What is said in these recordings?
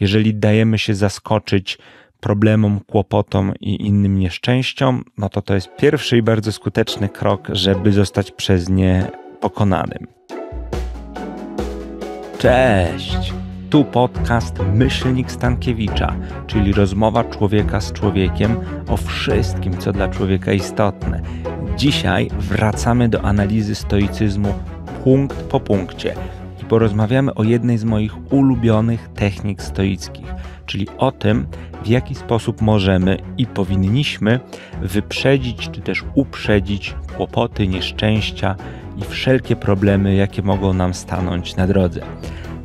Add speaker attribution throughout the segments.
Speaker 1: Jeżeli dajemy się zaskoczyć problemom, kłopotom i innym nieszczęściom, no to to jest pierwszy i bardzo skuteczny krok, żeby zostać przez nie pokonanym. Cześć! Tu podcast Myślnik Stankiewicza, czyli rozmowa człowieka z człowiekiem o wszystkim, co dla człowieka istotne. Dzisiaj wracamy do analizy stoicyzmu punkt po punkcie porozmawiamy o jednej z moich ulubionych technik stoickich, czyli o tym, w jaki sposób możemy i powinniśmy wyprzedzić czy też uprzedzić kłopoty, nieszczęścia i wszelkie problemy, jakie mogą nam stanąć na drodze.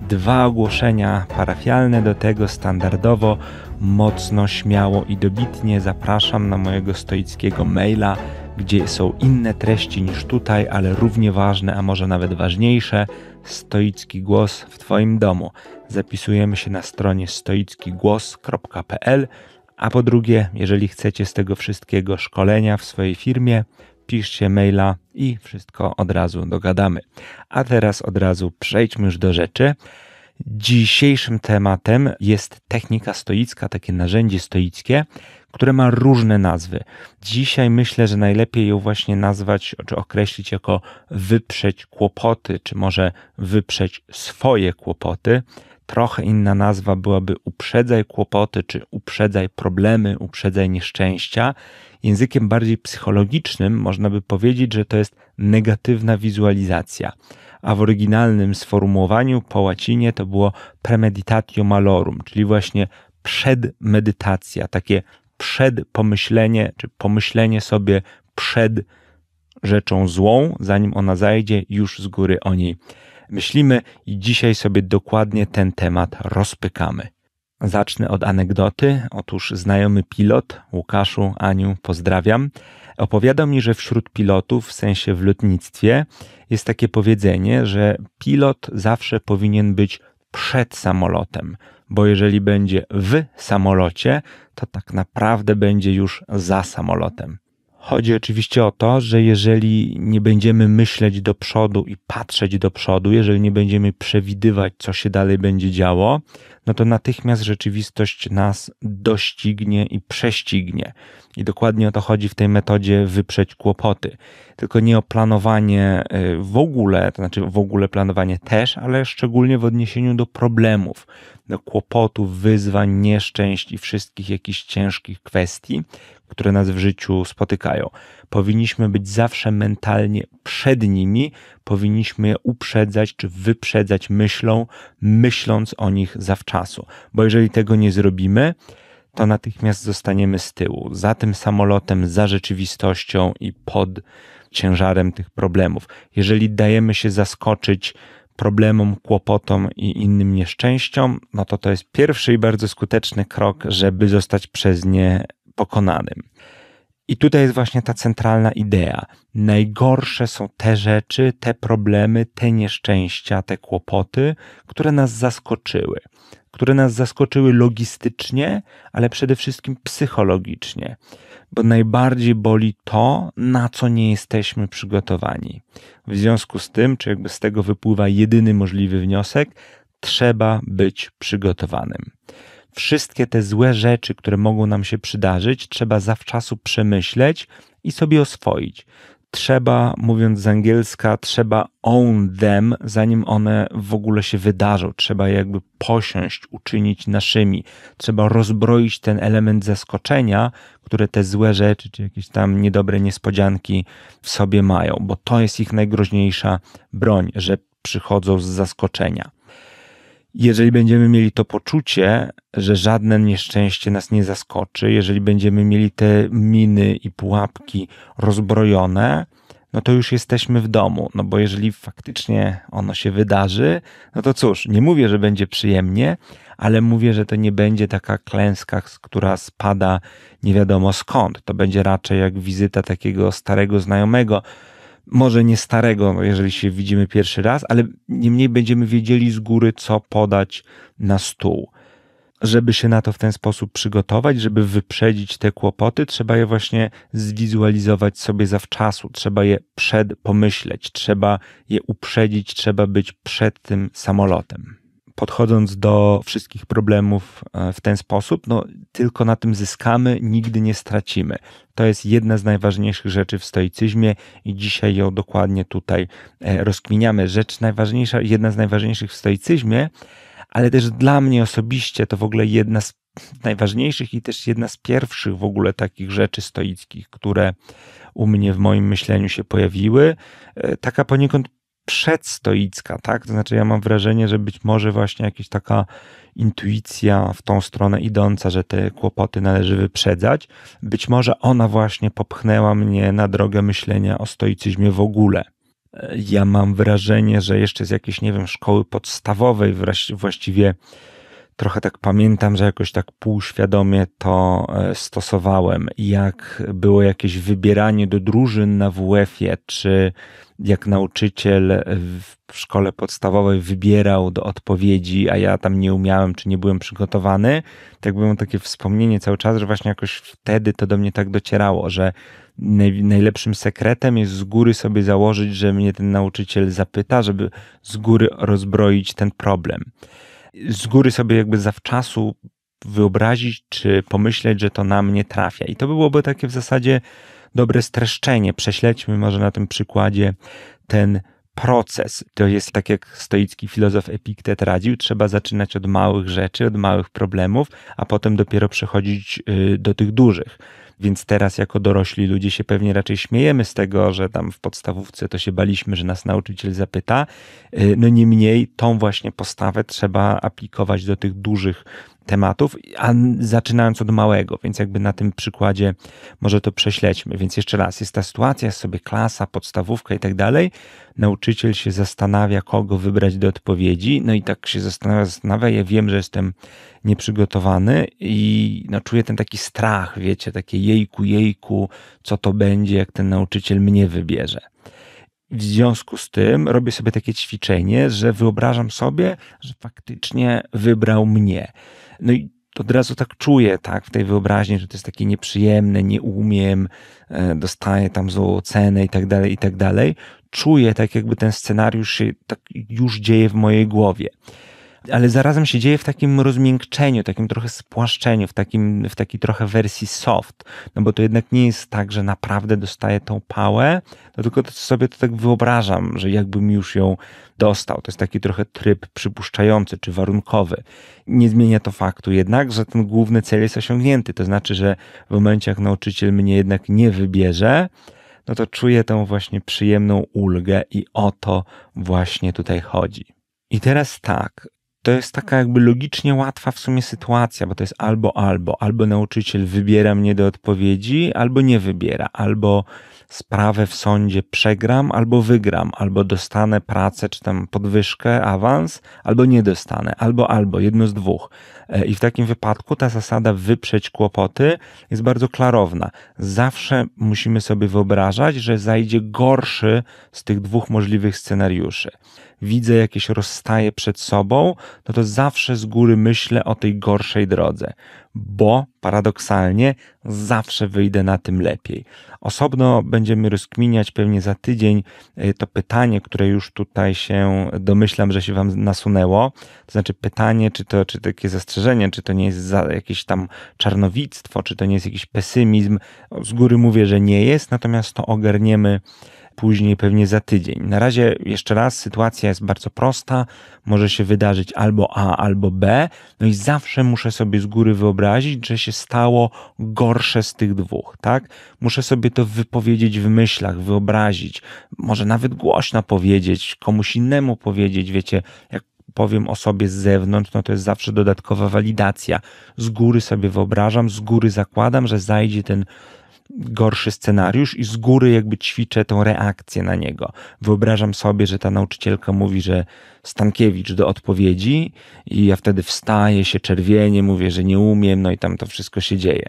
Speaker 1: Dwa ogłoszenia parafialne do tego standardowo, mocno, śmiało i dobitnie zapraszam na mojego stoickiego maila gdzie są inne treści niż tutaj, ale równie ważne, a może nawet ważniejsze. Stoicki Głos w Twoim domu. Zapisujemy się na stronie stoickigłos.pl. A po drugie, jeżeli chcecie z tego wszystkiego szkolenia w swojej firmie, piszcie maila i wszystko od razu dogadamy. A teraz od razu przejdźmy już do rzeczy. Dzisiejszym tematem jest technika stoicka, takie narzędzie stoickie, które ma różne nazwy. Dzisiaj myślę, że najlepiej ją właśnie nazwać czy określić jako wyprzeć kłopoty, czy może wyprzeć swoje kłopoty. Trochę inna nazwa byłaby uprzedzaj kłopoty, czy uprzedzaj problemy, uprzedzaj nieszczęścia. Językiem bardziej psychologicznym można by powiedzieć, że to jest negatywna wizualizacja a w oryginalnym sformułowaniu po łacinie to było premeditatio malorum, czyli właśnie przedmedytacja, takie przedpomyślenie, czy pomyślenie sobie przed rzeczą złą, zanim ona zajdzie, już z góry o niej myślimy i dzisiaj sobie dokładnie ten temat rozpykamy. Zacznę od anegdoty. Otóż znajomy pilot, Łukaszu, Aniu, pozdrawiam, opowiadał mi, że wśród pilotów, w sensie w lotnictwie, jest takie powiedzenie, że pilot zawsze powinien być przed samolotem, bo jeżeli będzie w samolocie, to tak naprawdę będzie już za samolotem. Chodzi oczywiście o to, że jeżeli nie będziemy myśleć do przodu i patrzeć do przodu, jeżeli nie będziemy przewidywać, co się dalej będzie działo, no to natychmiast rzeczywistość nas doścignie i prześcignie. I dokładnie o to chodzi w tej metodzie wyprzeć kłopoty. Tylko nie o planowanie e, w ogóle, to znaczy w ogóle planowanie też, ale szczególnie w odniesieniu do problemów, do kłopotów, wyzwań, nieszczęść i wszystkich jakichś ciężkich kwestii, które nas w życiu spotykają. Powinniśmy być zawsze mentalnie przed nimi, powinniśmy je uprzedzać czy wyprzedzać myślą, myśląc o nich zawczasu, bo jeżeli tego nie zrobimy, to natychmiast zostaniemy z tyłu, za tym samolotem, za rzeczywistością i pod ciężarem tych problemów. Jeżeli dajemy się zaskoczyć problemom, kłopotom i innym nieszczęściom, no to to jest pierwszy i bardzo skuteczny krok, żeby zostać przez nie pokonanym. I tutaj jest właśnie ta centralna idea. Najgorsze są te rzeczy, te problemy, te nieszczęścia, te kłopoty, które nas zaskoczyły. Które nas zaskoczyły logistycznie, ale przede wszystkim psychologicznie, bo najbardziej boli to, na co nie jesteśmy przygotowani. W związku z tym, czy jakby z tego wypływa jedyny możliwy wniosek, trzeba być przygotowanym wszystkie te złe rzeczy, które mogą nam się przydarzyć, trzeba zawczasu przemyśleć i sobie oswoić. Trzeba, mówiąc z angielska, trzeba own them, zanim one w ogóle się wydarzą. Trzeba jakby posiąść, uczynić naszymi. Trzeba rozbroić ten element zaskoczenia, które te złe rzeczy, czy jakieś tam niedobre niespodzianki w sobie mają, bo to jest ich najgroźniejsza broń, że przychodzą z zaskoczenia. Jeżeli będziemy mieli to poczucie, że żadne nieszczęście nas nie zaskoczy, jeżeli będziemy mieli te miny i pułapki rozbrojone, no to już jesteśmy w domu. No bo jeżeli faktycznie ono się wydarzy, no to cóż, nie mówię, że będzie przyjemnie, ale mówię, że to nie będzie taka klęska, która spada nie wiadomo skąd. To będzie raczej jak wizyta takiego starego znajomego, może nie starego, jeżeli się widzimy pierwszy raz, ale niemniej będziemy wiedzieli z góry, co podać na stół. Żeby się na to w ten sposób przygotować, żeby wyprzedzić te kłopoty, trzeba je właśnie zwizualizować sobie zawczasu, trzeba je przedpomyśleć, trzeba je uprzedzić, trzeba być przed tym samolotem podchodząc do wszystkich problemów e, w ten sposób, no tylko na tym zyskamy, nigdy nie stracimy. To jest jedna z najważniejszych rzeczy w stoicyzmie i dzisiaj ją dokładnie tutaj e, rozkminiamy. Rzecz najważniejsza, jedna z najważniejszych w stoicyzmie, ale też dla mnie osobiście to w ogóle jedna z najważniejszych i też jedna z pierwszych w ogóle takich rzeczy stoickich, które u mnie w moim myśleniu się pojawiły. E, taka poniekąd przedstoicka, tak? To znaczy ja mam wrażenie, że być może właśnie jakaś taka intuicja w tą stronę idąca, że te kłopoty należy wyprzedzać, być może ona właśnie popchnęła mnie na drogę myślenia o stoicyzmie w ogóle. Ja mam wrażenie, że jeszcze z jakiejś, nie wiem, szkoły podstawowej właściwie trochę tak pamiętam, że jakoś tak półświadomie to e, stosowałem. Jak było jakieś wybieranie do drużyn na WF-ie, czy jak nauczyciel w szkole podstawowej wybierał do odpowiedzi, a ja tam nie umiałem, czy nie byłem przygotowany, tak było takie wspomnienie cały czas, że właśnie jakoś wtedy to do mnie tak docierało, że najlepszym sekretem jest z góry sobie założyć, że mnie ten nauczyciel zapyta, żeby z góry rozbroić ten problem z góry sobie jakby zawczasu wyobrazić czy pomyśleć, że to na mnie trafia. I to byłoby takie w zasadzie dobre streszczenie. Prześledźmy może na tym przykładzie ten proces. To jest tak jak stoicki filozof Epiktet radził, trzeba zaczynać od małych rzeczy, od małych problemów, a potem dopiero przechodzić y, do tych dużych. Więc teraz jako dorośli ludzie się pewnie raczej śmiejemy z tego, że tam w podstawówce to się baliśmy, że nas nauczyciel zapyta. Y, no niemniej tą właśnie postawę trzeba aplikować do tych dużych tematów, a zaczynając od małego, więc jakby na tym przykładzie może to prześledźmy. Więc jeszcze raz, jest ta sytuacja, jest sobie klasa, podstawówka i tak dalej. Nauczyciel się zastanawia, kogo wybrać do odpowiedzi, no i tak się zastanawia, zastanawia, ja wiem, że jestem nieprzygotowany i no, czuję ten taki strach, wiecie, takie jejku, jejku, co to będzie, jak ten nauczyciel mnie wybierze. W związku z tym robię sobie takie ćwiczenie, że wyobrażam sobie, że faktycznie wybrał mnie. No i od razu tak czuję, tak, w tej wyobraźni, że to jest takie nieprzyjemne, nie umiem, e, dostaję tam złą ocenę i tak dalej, i tak dalej. Czuję tak, jakby ten scenariusz się tak już dzieje w mojej głowie ale zarazem się dzieje w takim rozmiękczeniu, takim trochę spłaszczeniu, w, takim, w takiej trochę wersji soft, no bo to jednak nie jest tak, że naprawdę dostaję tą pałę, no tylko to sobie to tak wyobrażam, że jakbym już ją dostał. To jest taki trochę tryb przypuszczający czy warunkowy. Nie zmienia to faktu jednak, że ten główny cel jest osiągnięty, to znaczy, że w momencie jak nauczyciel mnie jednak nie wybierze, no to czuję tą właśnie przyjemną ulgę i o to właśnie tutaj chodzi. I teraz tak, to jest taka jakby logicznie łatwa w sumie sytuacja, bo to jest albo albo, albo nauczyciel wybiera mnie do odpowiedzi, albo nie wybiera, albo sprawę w sądzie przegram albo wygram, albo dostanę pracę czy tam podwyżkę, awans, albo nie dostanę, albo albo, jedno z dwóch. E, I w takim wypadku ta zasada wyprzeć kłopoty jest bardzo klarowna. Zawsze musimy sobie wyobrażać, że zajdzie gorszy z tych dwóch możliwych scenariuszy. Widzę jakieś rozstaje przed sobą, no to zawsze z góry myślę o tej gorszej drodze bo paradoksalnie zawsze wyjdę na tym lepiej. Osobno będziemy rozkminiać pewnie za tydzień e, to pytanie, które już tutaj się domyślam, że się Wam nasunęło. To znaczy pytanie, czy to czy takie zastrzeżenie, czy to nie jest jakieś tam czarnowictwo, czy to nie jest jakiś pesymizm. Z góry mówię, że nie jest, natomiast to ogarniemy później pewnie za tydzień. Na razie jeszcze raz sytuacja jest bardzo prosta. Może się wydarzyć albo A, albo B. No i zawsze muszę sobie z góry wyobrazić, że się stało gorsze z tych dwóch, tak? Muszę sobie to wypowiedzieć w myślach, wyobrazić, może nawet głośno powiedzieć, komuś innemu powiedzieć, wiecie, jak powiem o sobie z zewnątrz, no to jest zawsze dodatkowa walidacja. Z góry sobie wyobrażam, z góry zakładam, że zajdzie ten gorszy scenariusz i z góry jakby ćwiczę tą reakcję na niego. Wyobrażam sobie, że ta nauczycielka mówi, że Stankiewicz do odpowiedzi i ja wtedy wstaję się czerwienie, mówię, że nie umiem, no i tam to wszystko się dzieje.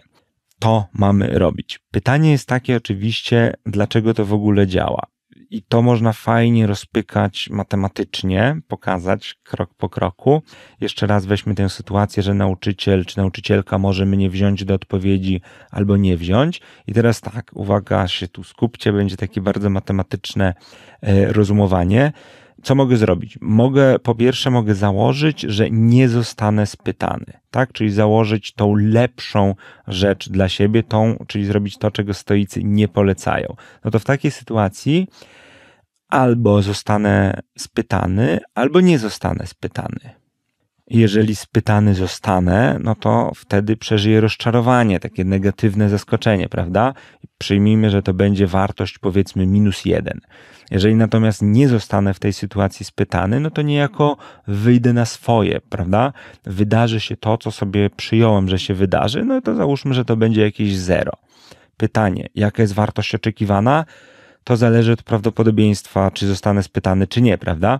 Speaker 1: To mamy robić. Pytanie jest takie oczywiście, dlaczego to w ogóle działa i to można fajnie rozpykać matematycznie, pokazać krok po kroku. Jeszcze raz weźmy tę sytuację, że nauczyciel czy nauczycielka może mnie wziąć do odpowiedzi albo nie wziąć. I teraz tak, uwaga się tu skupcie, będzie takie bardzo matematyczne e, rozumowanie co mogę zrobić? Mogę, po pierwsze, mogę założyć, że nie zostanę spytany, tak? Czyli założyć tą lepszą rzecz dla siebie, tą, czyli zrobić to, czego stoicy nie polecają. No to w takiej sytuacji albo zostanę spytany, albo nie zostanę spytany jeżeli spytany zostanę, no to wtedy przeżyję rozczarowanie, takie negatywne zaskoczenie, prawda? Przyjmijmy, że to będzie wartość powiedzmy minus jeden. Jeżeli natomiast nie zostanę w tej sytuacji spytany, no to niejako wyjdę na swoje, prawda? Wydarzy się to, co sobie przyjąłem, że się wydarzy, no to załóżmy, że to będzie jakieś zero. Pytanie, jaka jest wartość oczekiwana? to zależy od prawdopodobieństwa, czy zostanę spytany, czy nie, prawda?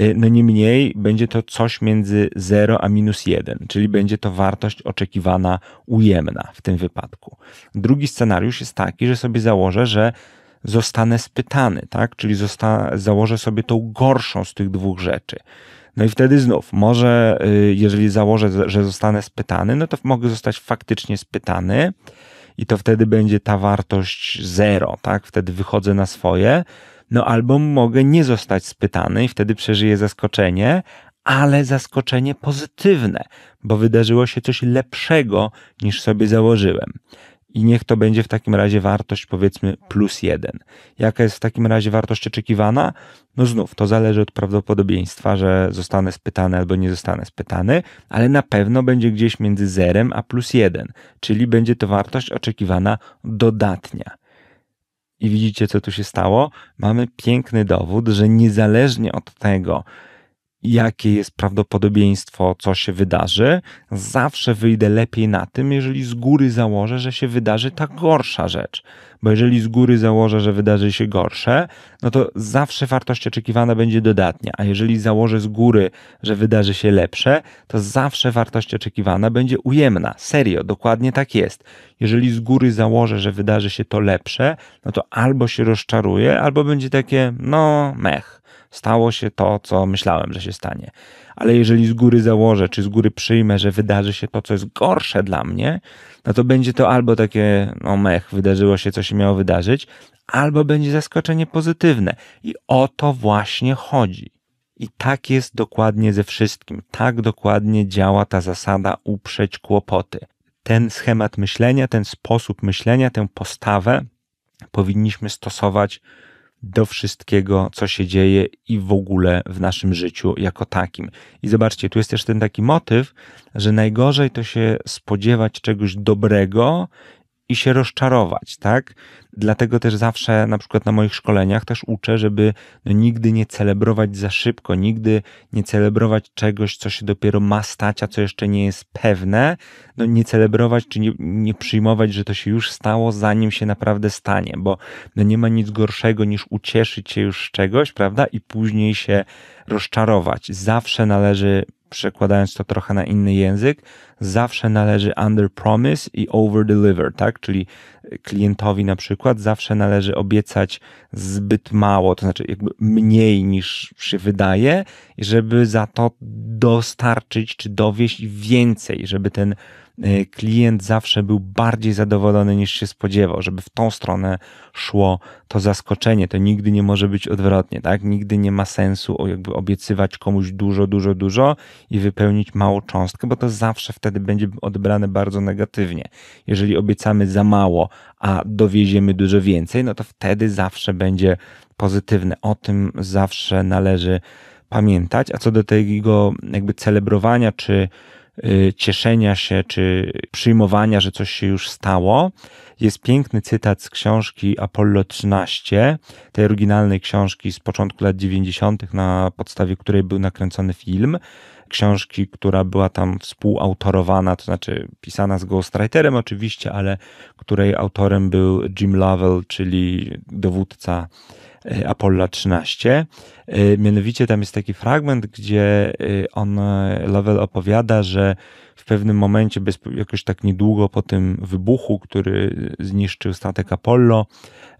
Speaker 1: Y, no niemniej będzie to coś między 0 a minus 1, czyli będzie to wartość oczekiwana ujemna w tym wypadku. Drugi scenariusz jest taki, że sobie założę, że zostanę spytany, tak? Czyli zosta- założę sobie tą gorszą z tych dwóch rzeczy. No i wtedy znów, może y, jeżeli założę, że zostanę spytany, no to mogę zostać faktycznie spytany i to wtedy będzie ta wartość zero, tak? Wtedy wychodzę na swoje. No albo mogę nie zostać spytany i wtedy przeżyję zaskoczenie, ale zaskoczenie pozytywne, bo wydarzyło się coś lepszego niż sobie założyłem i niech to będzie w takim razie wartość powiedzmy plus jeden. Jaka jest w takim razie wartość oczekiwana? No znów, to zależy od prawdopodobieństwa, że zostanę spytany albo nie zostanę spytany, ale na pewno będzie gdzieś między 0 a plus jeden, czyli będzie to wartość oczekiwana dodatnia. I widzicie, co tu się stało? Mamy piękny dowód, że niezależnie od tego, jakie jest prawdopodobieństwo, co się wydarzy, zawsze wyjdę lepiej na tym, jeżeli z góry założę, że się wydarzy ta gorsza rzecz. Bo jeżeli z góry założę, że wydarzy się gorsze, no to zawsze wartość oczekiwana będzie dodatnia. A jeżeli założę z góry, że wydarzy się lepsze, to zawsze wartość oczekiwana będzie ujemna. Serio, dokładnie tak jest. Jeżeli z góry założę, że wydarzy się to lepsze, no to albo się rozczaruję, albo będzie takie, no, mech stało się to, co myślałem, że się stanie. Ale jeżeli z góry założę, czy z góry przyjmę, że wydarzy się to, co jest gorsze dla mnie, no to będzie to albo takie, no mech, wydarzyło się, co się miało wydarzyć, albo będzie zaskoczenie pozytywne. I o to właśnie chodzi. I tak jest dokładnie ze wszystkim. Tak dokładnie działa ta zasada uprzeć kłopoty. Ten schemat myślenia, ten sposób myślenia, tę postawę powinniśmy stosować do wszystkiego, co się dzieje i w ogóle w naszym życiu jako takim. I zobaczcie, tu jest też ten taki motyw, że najgorzej to się spodziewać czegoś dobrego i się rozczarować, tak? Dlatego też zawsze na przykład na moich szkoleniach też uczę, żeby no, nigdy nie celebrować za szybko, nigdy nie celebrować czegoś, co się dopiero ma stać, a co jeszcze nie jest pewne, no nie celebrować czy nie, nie przyjmować, że to się już stało, zanim się naprawdę stanie, bo no, nie ma nic gorszego niż ucieszyć się już z czegoś, prawda? I później się rozczarować. Zawsze należy przekładając to trochę na inny język, zawsze należy under promise i over deliver, tak? Czyli e, klientowi na przykład zawsze należy obiecać zbyt mało, to znaczy jakby mniej niż się wydaje, żeby za to dostarczyć czy dowieść więcej, żeby ten e, klient zawsze był bardziej zadowolony niż się spodziewał, żeby w tą stronę szło to zaskoczenie. To nigdy nie może być odwrotnie, tak? Nigdy nie ma sensu jakby obiecywać komuś dużo, dużo, dużo i wypełnić małą cząstkę, bo to zawsze wtedy wtedy będzie odebrane bardzo negatywnie. Jeżeli obiecamy za mało, a dowieziemy dużo więcej, no to wtedy zawsze będzie pozytywne. O tym zawsze należy pamiętać. A co do tego jakby celebrowania, czy y, cieszenia się, czy przyjmowania, że coś się już stało, jest piękny cytat z książki Apollo 13, tej oryginalnej książki z początku lat 90., na podstawie której był nakręcony film książki, która była tam współautorowana, to znaczy pisana z ghostwriterem oczywiście, ale której autorem był Jim Lovell, czyli dowódca e, Apollo 13. E, mianowicie tam jest taki fragment, gdzie e, on, Lovell opowiada, że w pewnym momencie, bez, jakoś tak niedługo po tym wybuchu, który zniszczył statek Apollo,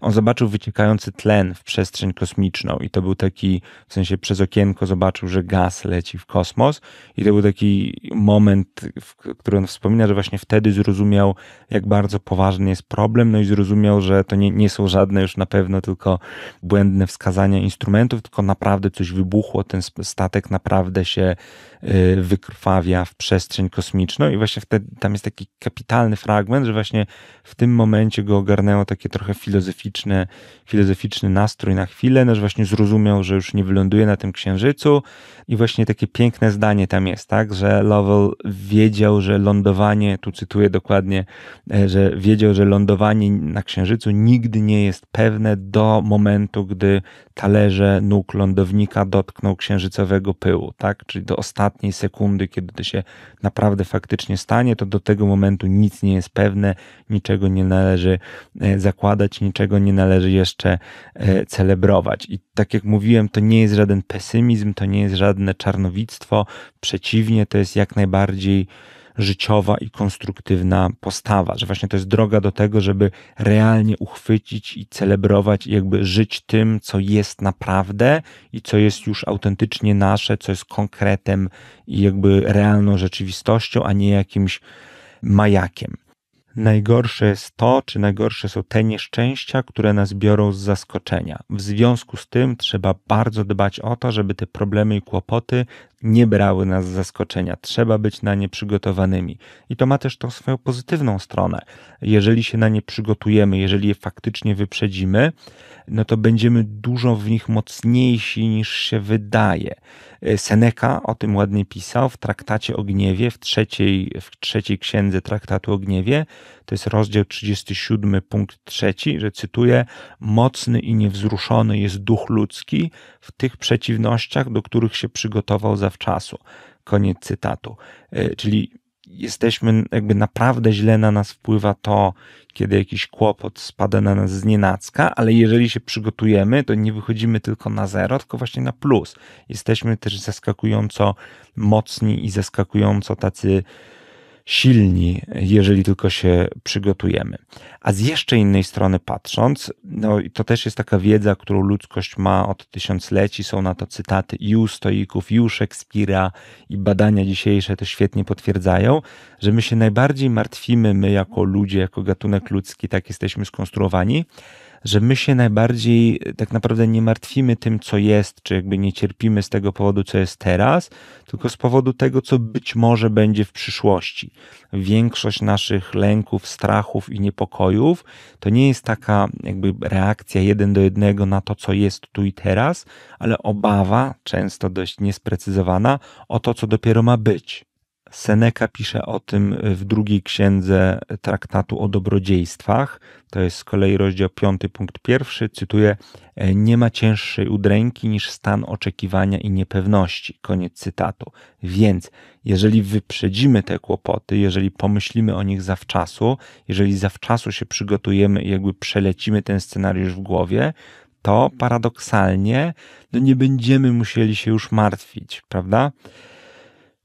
Speaker 1: on zobaczył wyciekający tlen w przestrzeń kosmiczną i to był taki, w sensie przez okienko zobaczył, że gaz leci w kosmos i to był taki moment, w który on wspomina, że właśnie wtedy zrozumiał, jak bardzo poważny jest problem, no i zrozumiał, że to nie, nie są żadne już na pewno tylko błędne wskazania instrumentów, tylko naprawdę coś wybuchło, ten statek naprawdę się Y, wykrwawia w przestrzeń kosmiczną i właśnie wtedy tam jest taki kapitalny fragment, że właśnie w tym momencie go ogarnęło takie trochę filozoficzne, filozoficzny nastrój na chwilę, no, że właśnie zrozumiał, że już nie wyląduje na tym księżycu i właśnie takie piękne zdanie tam jest, tak, że Lovell wiedział, że lądowanie, tu cytuję dokładnie, e, że wiedział, że lądowanie na księżycu nigdy nie jest pewne do momentu, gdy talerze nóg lądownika dotknął księżycowego pyłu, tak, czyli do ostatniego ostatniej sekundy, kiedy to się naprawdę faktycznie stanie, to do tego momentu nic nie jest pewne, niczego nie należy e, zakładać, niczego nie należy jeszcze e, celebrować. I tak jak mówiłem, to nie jest żaden pesymizm, to nie jest żadne czarnowictwo, przeciwnie, to jest jak najbardziej życiowa i konstruktywna postawa, że właśnie to jest droga do tego, żeby realnie uchwycić i celebrować, i jakby żyć tym, co jest naprawdę i co jest już autentycznie nasze, co jest konkretem i jakby realną rzeczywistością, a nie jakimś majakiem. Najgorsze jest to, czy najgorsze są te nieszczęścia, które nas biorą z zaskoczenia. W związku z tym trzeba bardzo dbać o to, żeby te problemy i kłopoty nie brały nas z zaskoczenia. Trzeba być na nie przygotowanymi. I to ma też tą swoją pozytywną stronę. Jeżeli się na nie przygotujemy, jeżeli je faktycznie wyprzedzimy, no to będziemy dużo w nich mocniejsi niż się wydaje. Y, Seneca o tym ładnie pisał w traktacie o gniewie, w trzeciej, w trzeciej księdze traktatu o gniewie. To jest rozdział 37, punkt trzeci, że cytuję: Mocny i niewzruszony jest duch ludzki w tych przeciwnościach, do których się przygotował za czasu. Koniec cytatu. E, czyli jesteśmy, jakby naprawdę źle na nas wpływa to, kiedy jakiś kłopot spada na nas z nienacka, ale jeżeli się przygotujemy, to nie wychodzimy tylko na zero, tylko właśnie na plus. Jesteśmy też zaskakująco mocni i zaskakująco tacy silni, jeżeli tylko się przygotujemy. A z jeszcze innej strony patrząc, no i to też jest taka wiedza, którą ludzkość ma od tysiącleci, są na to cytaty i u stoików, i u Szekspira, i badania dzisiejsze to świetnie potwierdzają, że my się najbardziej martwimy, my jako ludzie, jako gatunek ludzki, tak jesteśmy skonstruowani, że my się najbardziej e, tak naprawdę nie martwimy tym, co jest, czy jakby nie cierpimy z tego powodu, co jest teraz, tylko z powodu tego, co być może będzie w przyszłości. Większość naszych lęków, strachów i niepokojów to nie jest taka jakby reakcja jeden do jednego na to, co jest tu i teraz, ale obawa, często dość niesprecyzowana, o to, co dopiero ma być. Seneca pisze o tym w drugiej księdze traktatu o dobrodziejstwach. To jest z kolei rozdział 5, punkt pierwszy. Cytuję: Nie ma cięższej udręki niż stan oczekiwania i niepewności. Koniec cytatu. Więc jeżeli wyprzedzimy te kłopoty, jeżeli pomyślimy o nich zawczasu, jeżeli zawczasu się przygotujemy i jakby przelecimy ten scenariusz w głowie, to paradoksalnie no nie będziemy musieli się już martwić, prawda?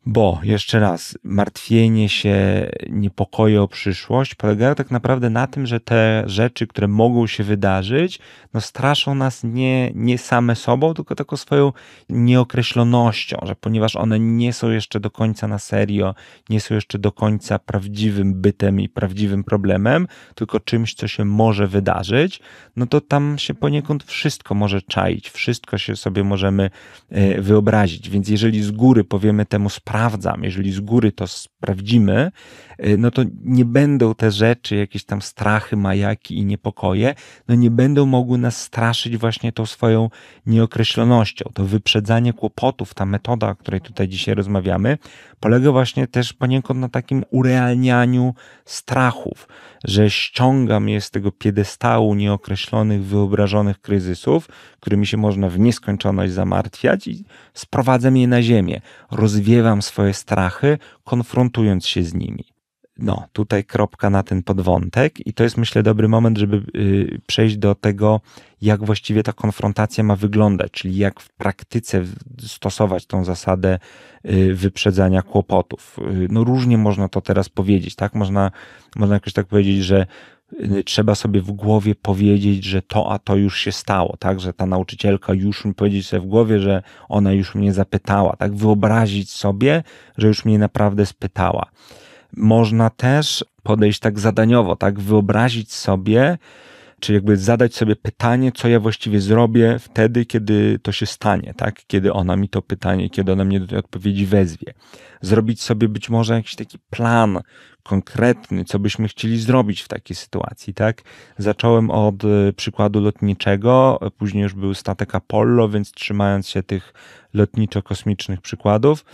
Speaker 1: Bo, jeszcze raz, martwienie się, niepokoje o przyszłość polegają tak naprawdę na tym, że te rzeczy, które mogą się wydarzyć, no straszą nas nie, nie same sobą, tylko taką swoją nieokreślonością, że ponieważ one nie są jeszcze do końca na serio, nie są jeszcze do końca prawdziwym bytem i prawdziwym problemem, tylko czymś, co się może wydarzyć, no to tam się poniekąd wszystko może czaić, wszystko się sobie możemy e, wyobrazić. Więc jeżeli z góry powiemy temu sprawę, sprawdzam, jeżeli z góry to sprawdzimy, y, no to nie będą te rzeczy, jakieś tam strachy, majaki i niepokoje, no nie będą mogły nas straszyć właśnie tą swoją nieokreślonością. To wyprzedzanie kłopotów, ta metoda, o której tutaj dzisiaj rozmawiamy, polega właśnie też poniekąd na takim urealnianiu strachów że ściągam je z tego piedestału nieokreślonych, wyobrażonych kryzysów, którymi się można w nieskończoność zamartwiać i sprowadzam je na ziemię. Rozwiewam swoje strachy, konfrontując się z nimi no, tutaj kropka na ten podwątek, i to jest myślę dobry moment, żeby y, przejść do tego, jak właściwie ta konfrontacja ma wyglądać, czyli jak w praktyce stosować tą zasadę y, wyprzedzania kłopotów. Y, no, różnie można to teraz powiedzieć, tak? Można, można jakoś tak powiedzieć, że trzeba sobie w głowie powiedzieć, że to a to już się stało, tak, że ta nauczycielka już mi powiedzieć sobie w głowie, że ona już mnie zapytała, tak, wyobrazić sobie, że już mnie naprawdę spytała. Można też podejść tak zadaniowo, tak wyobrazić sobie, czy jakby zadać sobie pytanie, co ja właściwie zrobię wtedy, kiedy to się stanie, tak? Kiedy ona mi to pytanie, kiedy ona mnie do tej odpowiedzi wezwie. Zrobić sobie być może jakiś taki plan konkretny, co byśmy chcieli zrobić w takiej sytuacji, tak? Zacząłem od e, przykładu lotniczego, e, później już był statek Apollo, więc trzymając się tych lotniczo-kosmicznych przykładów,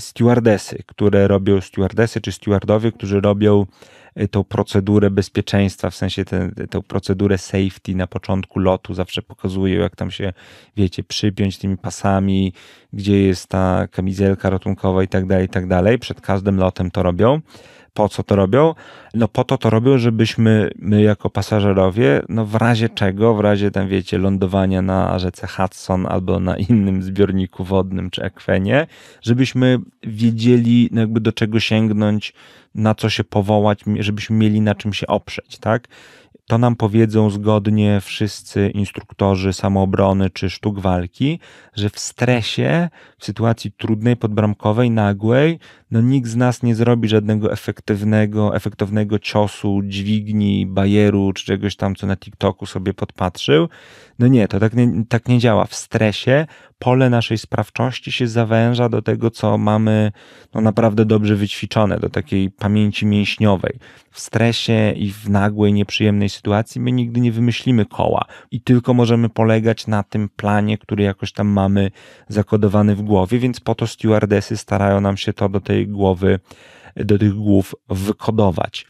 Speaker 1: stewardesy, które robią stewardesy, czy stewardowie, którzy robią e, tą procedurę bezpieczeństwa, w sensie tę procedurę safety na początku lotu. Zawsze pokazują, jak tam się, wiecie, przypiąć tymi pasami, gdzie jest ta kamizelka ratunkowa i tak dalej, i tak dalej. Przed każdym lotem to robią. Po co to robią? No po to to robią, żebyśmy my jako pasażerowie, no w razie czego, w razie tam wiecie, lądowania na rzece Hudson albo na innym zbiorniku wodnym czy akwenie, żebyśmy wiedzieli no jakby do czego sięgnąć, na co się powołać, żebyśmy mieli na czym się oprzeć, tak? To nam powiedzą zgodnie wszyscy instruktorzy samoobrony czy sztuk walki, że w stresie, w sytuacji trudnej, podbramkowej, nagłej, no nikt z nas nie zrobi żadnego efektywnego, efektownego ciosu, dźwigni, bajeru czy czegoś tam, co na TikToku sobie podpatrzył. No nie, to tak nie, tak nie działa. W stresie pole naszej sprawczości się zawęża do tego, co mamy no naprawdę dobrze wyćwiczone, do takiej pamięci mięśniowej. W stresie i w nagłej, nieprzyjemnej sytuacji my nigdy nie wymyślimy koła i tylko możemy polegać na tym planie, który jakoś tam mamy zakodowany w głowie, więc po to stewardesy starają nam się to do tej głowy, do tych głów wykodować.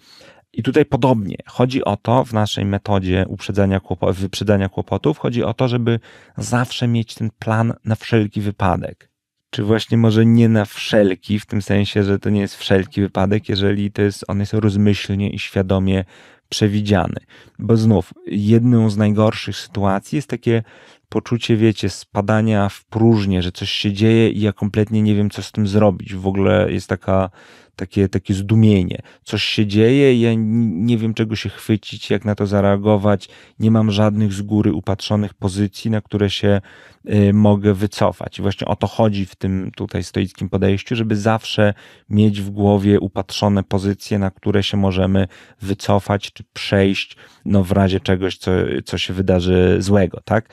Speaker 1: I tutaj podobnie. Chodzi o to w naszej metodzie uprzedzania wyprzedzania kłopotów, chodzi o to, żeby zawsze mieć ten plan na wszelki wypadek czy właśnie może nie na wszelki, w tym sensie, że to nie jest wszelki wypadek, jeżeli to jest, on jest rozmyślnie i świadomie przewidziany. Bo znów, jedną z najgorszych sytuacji jest takie poczucie, wiecie, spadania w próżnię, że coś się dzieje i ja kompletnie nie wiem, co z tym zrobić. W ogóle jest taka takie, takie zdumienie. Coś się dzieje, ja nie wiem czego się chwycić, jak na to zareagować, nie mam żadnych z góry upatrzonych pozycji, na które się y, mogę wycofać. I właśnie o to chodzi w tym tutaj stoickim podejściu, żeby zawsze mieć w głowie upatrzone pozycje, na które się możemy wycofać czy przejść, no w razie czegoś, co, co się wydarzy złego, tak?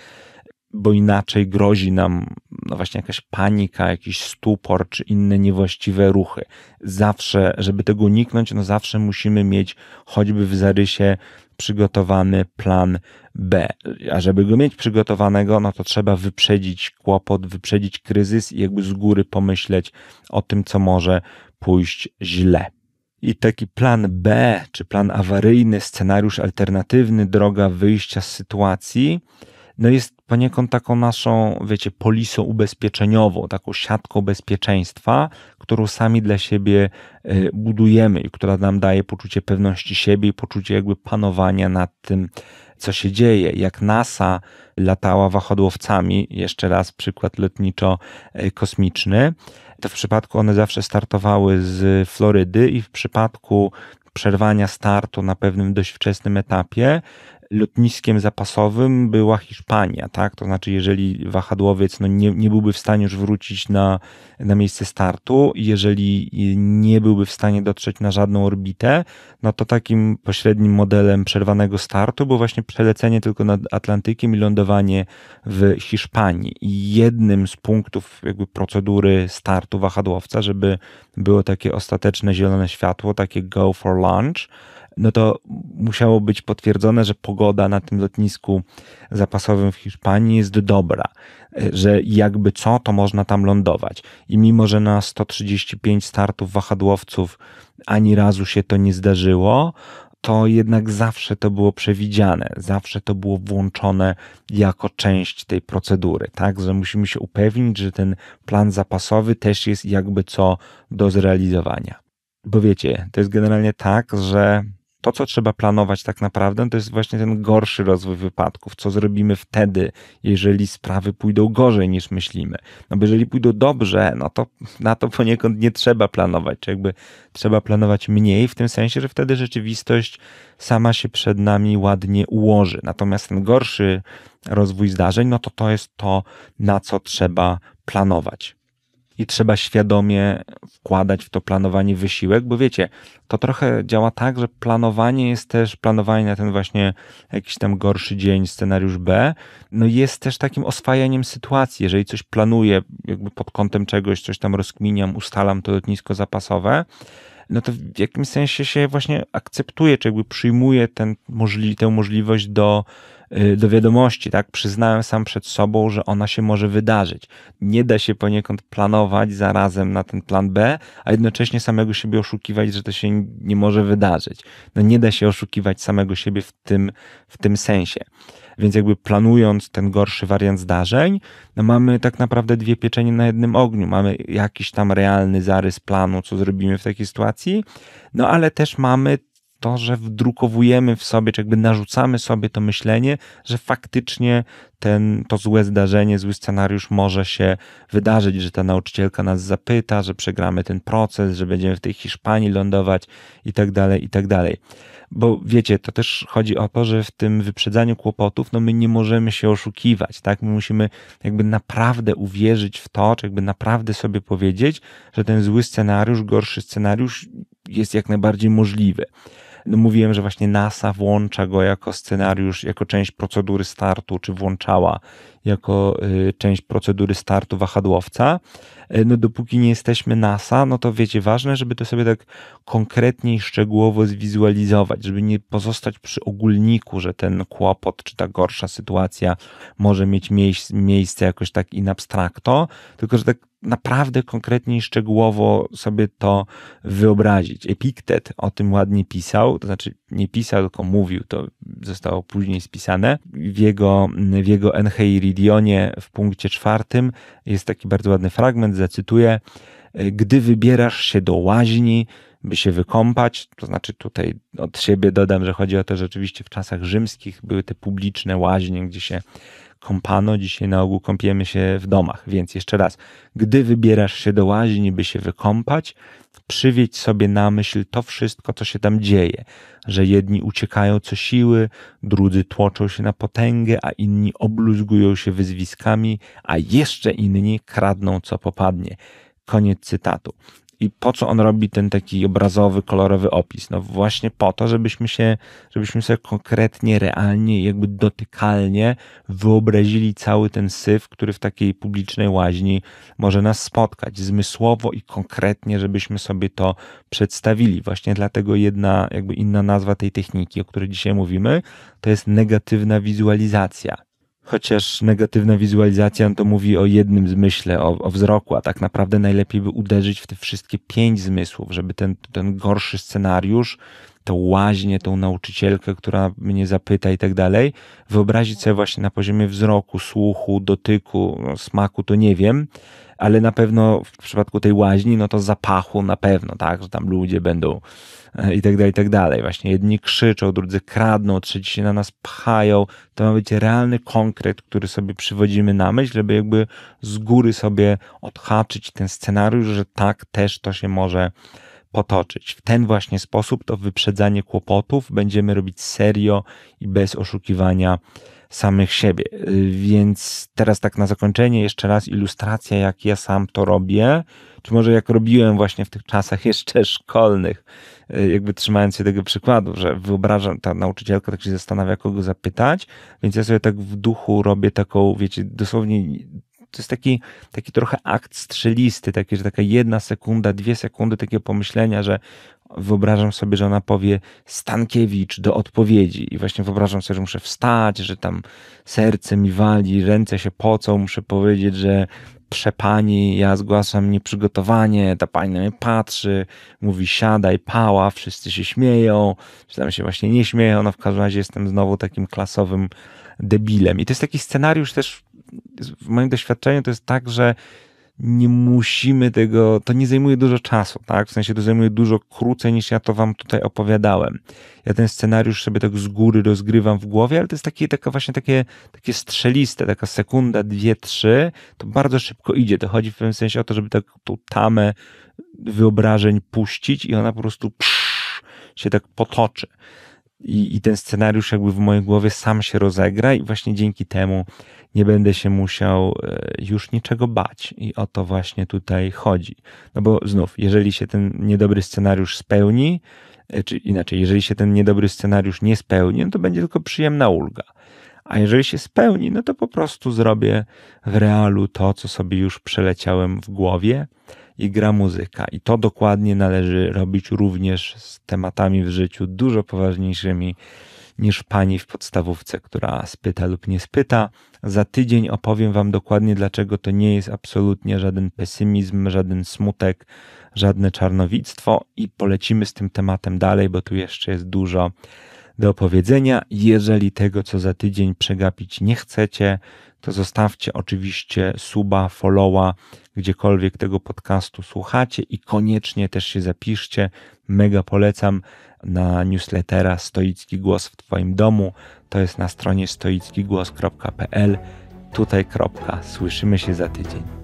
Speaker 1: bo inaczej grozi nam no właśnie jakaś panika, jakiś stupor czy inne niewłaściwe ruchy. Zawsze, żeby tego uniknąć, no zawsze musimy mieć choćby w zarysie przygotowany plan B. A żeby go mieć przygotowanego, no to trzeba wyprzedzić kłopot, wyprzedzić kryzys i jakby z góry pomyśleć o tym, co może pójść źle. I taki plan B, czy plan awaryjny, scenariusz alternatywny, droga wyjścia z sytuacji, no jest poniekąd taką naszą, wiecie, polisą ubezpieczeniową, taką siatką bezpieczeństwa, którą sami dla siebie e, budujemy i która nam daje poczucie pewności siebie i poczucie jakby panowania nad tym, co się dzieje. Jak NASA latała wahadłowcami, jeszcze raz przykład lotniczo-kosmiczny, e, to w przypadku one zawsze startowały z Florydy i w przypadku przerwania startu na pewnym dość wczesnym etapie, lotniskiem zapasowym była Hiszpania, tak? To znaczy, jeżeli wahadłowiec no, nie, nie byłby w stanie już wrócić na, na miejsce startu, jeżeli nie byłby w stanie dotrzeć na żadną orbitę, no to takim pośrednim modelem przerwanego startu było właśnie przelecenie tylko nad Atlantykiem i lądowanie w Hiszpanii. I jednym z punktów jakby procedury startu wahadłowca, żeby było takie ostateczne zielone światło, takie go for launch, no to musiało być potwierdzone, że pogoda na tym lotnisku zapasowym w Hiszpanii jest dobra, że jakby co, to można tam lądować. I mimo, że na 135 startów wahadłowców ani razu się to nie zdarzyło, to jednak zawsze to było przewidziane, zawsze to było włączone jako część tej procedury, tak? Że musimy się upewnić, że ten plan zapasowy też jest jakby co do zrealizowania. Bo wiecie, to jest generalnie tak, że to, co trzeba planować tak naprawdę, to jest właśnie ten gorszy rozwój wypadków. Co zrobimy wtedy, jeżeli sprawy pójdą gorzej niż myślimy? No bo jeżeli pójdą dobrze, no to na to poniekąd nie trzeba planować. Czy jakby trzeba planować mniej, w tym sensie, że wtedy rzeczywistość sama się przed nami ładnie ułoży. Natomiast ten gorszy rozwój zdarzeń, no to to jest to, na co trzeba planować i trzeba świadomie wkładać w to planowanie wysiłek, bo wiecie, to trochę działa tak, że planowanie jest też, planowanie na ten właśnie jakiś tam gorszy dzień, scenariusz B, no jest też takim oswajaniem sytuacji. Jeżeli coś planuję, jakby pod kątem czegoś, coś tam rozkminiam, ustalam to lotnisko zapasowe, no to w jakimś sensie się właśnie akceptuje, czy jakby przyjmuje ten możli, tę możliwość do Y, do wiadomości, tak? Przyznałem sam przed sobą, że ona się może wydarzyć. Nie da się poniekąd planować zarazem na ten plan B, a jednocześnie samego siebie oszukiwać, że to się nie może wydarzyć. No nie da się oszukiwać samego siebie w tym, w tym sensie. Więc jakby planując ten gorszy wariant zdarzeń, no mamy tak naprawdę dwie pieczenie na jednym ogniu. Mamy jakiś tam realny zarys planu, co zrobimy w takiej sytuacji, no ale też mamy to, że wdrukowujemy w sobie, czy jakby narzucamy sobie to myślenie, że faktycznie ten, to złe zdarzenie, zły scenariusz może się wydarzyć, że ta nauczycielka nas zapyta, że przegramy ten proces, że będziemy w tej Hiszpanii lądować i tak dalej, i tak dalej. Bo wiecie, to też chodzi o to, że w tym wyprzedzaniu kłopotów, no my nie możemy się oszukiwać, tak? My musimy jakby naprawdę uwierzyć w to, czy jakby naprawdę sobie powiedzieć, że ten zły scenariusz, gorszy scenariusz jest jak najbardziej możliwy. No, mówiłem, że właśnie NASA włącza go jako scenariusz, jako część procedury startu, czy włączała jako y, część procedury startu wahadłowca. E, no dopóki nie jesteśmy NASA, no to wiecie, ważne, żeby to sobie tak konkretnie i szczegółowo zwizualizować, żeby nie pozostać przy ogólniku, że ten kłopot, czy ta gorsza sytuacja może mieć miejsce jakoś tak in abstracto, tylko że tak naprawdę konkretnie i szczegółowo sobie to wyobrazić. Epiktet o tym ładnie pisał, to znaczy nie pisał, tylko mówił, to zostało później spisane. W jego, w jego Encheiridionie w punkcie czwartym jest taki bardzo ładny fragment, zacytuję, gdy wybierasz się do łaźni, by się wykąpać, to znaczy tutaj od siebie dodam, że chodzi o to, że oczywiście w czasach rzymskich były te publiczne łaźnie, gdzie się kąpano, dzisiaj na ogół kąpiemy się w domach. Więc jeszcze raz, gdy wybierasz się do łaźni, by się wykąpać, przywieć sobie na myśl to wszystko, co się tam dzieje, że jedni uciekają co siły, drudzy tłoczą się na potęgę, a inni obluzgują się wyzwiskami, a jeszcze inni kradną co popadnie. Koniec cytatu i po co on robi ten taki obrazowy, kolorowy opis? No właśnie po to, żebyśmy się, żebyśmy sobie konkretnie, realnie, jakby dotykalnie wyobrazili cały ten syf, który w takiej publicznej łaźni może nas spotkać, zmysłowo i konkretnie, żebyśmy sobie to przedstawili. Właśnie dlatego jedna, jakby inna nazwa tej techniki, o której dzisiaj mówimy, to jest negatywna wizualizacja chociaż negatywna wizualizacja no to mówi o jednym zmyśle, o, o wzroku, a tak naprawdę najlepiej by uderzyć w te wszystkie pięć zmysłów, żeby ten, ten gorszy scenariusz, tą łaźnię, tą nauczycielkę, która mnie zapyta i tak dalej, wyobrazić sobie właśnie na poziomie wzroku, słuchu, dotyku, no, smaku, to nie wiem, ale na pewno w przypadku tej łaźni, no to zapachu na pewno, tak, że tam ludzie będą e, i tak dalej, i tak dalej. Właśnie jedni krzyczą, drudzy kradną, trzeci się na nas pchają. To ma być realny konkret, który sobie przywodzimy na myśl, żeby jakby z góry sobie odhaczyć ten scenariusz, że tak też to się może potoczyć. W ten właśnie sposób to wyprzedzanie kłopotów będziemy robić serio i bez oszukiwania samych siebie. Y, więc teraz tak na zakończenie jeszcze raz ilustracja, jak ja sam to robię, czy może jak robiłem właśnie w tych czasach jeszcze szkolnych, y, jakby trzymając się tego przykładu, że wyobrażam, ta nauczycielka tak się zastanawia, kogo zapytać, więc ja sobie tak w duchu robię taką, wiecie, dosłownie to jest taki, taki trochę akt strzelisty, taki, że taka jedna sekunda, dwie sekundy takiego pomyślenia, że wyobrażam sobie, że ona powie Stankiewicz do odpowiedzi i właśnie wyobrażam sobie, że muszę wstać, że tam serce mi wali, ręce się pocą, muszę powiedzieć, że prze pani, ja zgłaszam nieprzygotowanie, ta pani na mnie patrzy, mówi siadaj, pała, wszyscy się śmieją, czy tam się właśnie nie śmieją, no w każdym razie jestem znowu takim klasowym debilem. I to jest taki scenariusz też, w moim doświadczeniu to jest tak, że nie musimy tego, to nie zajmuje dużo czasu, tak? W sensie to zajmuje dużo krócej niż ja to wam tutaj opowiadałem. Ja ten scenariusz sobie tak z góry rozgrywam w głowie, ale to jest takie, taka właśnie takie, takie strzeliste, taka sekunda, dwie, trzy, to bardzo szybko idzie. To chodzi w pewnym sensie o to, żeby tak tą tamę wyobrażeń puścić i ona po prostu psz, się tak potoczy. I, I ten scenariusz jakby w mojej głowie sam się rozegra i właśnie dzięki temu nie będę się musiał e, już niczego bać. I o to właśnie tutaj chodzi. No bo znów, jeżeli się ten niedobry scenariusz spełni, e, czy inaczej, jeżeli się ten niedobry scenariusz nie spełni, no to będzie tylko przyjemna ulga. A jeżeli się spełni, no to po prostu zrobię w realu to, co sobie już przeleciałem w głowie i gra muzyka. I to dokładnie należy robić również z tematami w życiu dużo poważniejszymi niż pani w podstawówce, która spyta lub nie spyta. Za tydzień opowiem Wam dokładnie, dlaczego to nie jest absolutnie żaden pesymizm, żaden smutek, żadne czarnowictwo i polecimy z tym tematem dalej, bo tu jeszcze jest dużo do opowiedzenia. Jeżeli tego, co za tydzień przegapić nie chcecie, to zostawcie oczywiście suba, followa, gdziekolwiek tego podcastu słuchacie i koniecznie też się zapiszcie. Mega polecam na newslettera Stoicki Głos w Twoim domu. To jest na stronie stoickigłos.pl. Tutaj kropka. Słyszymy się za tydzień.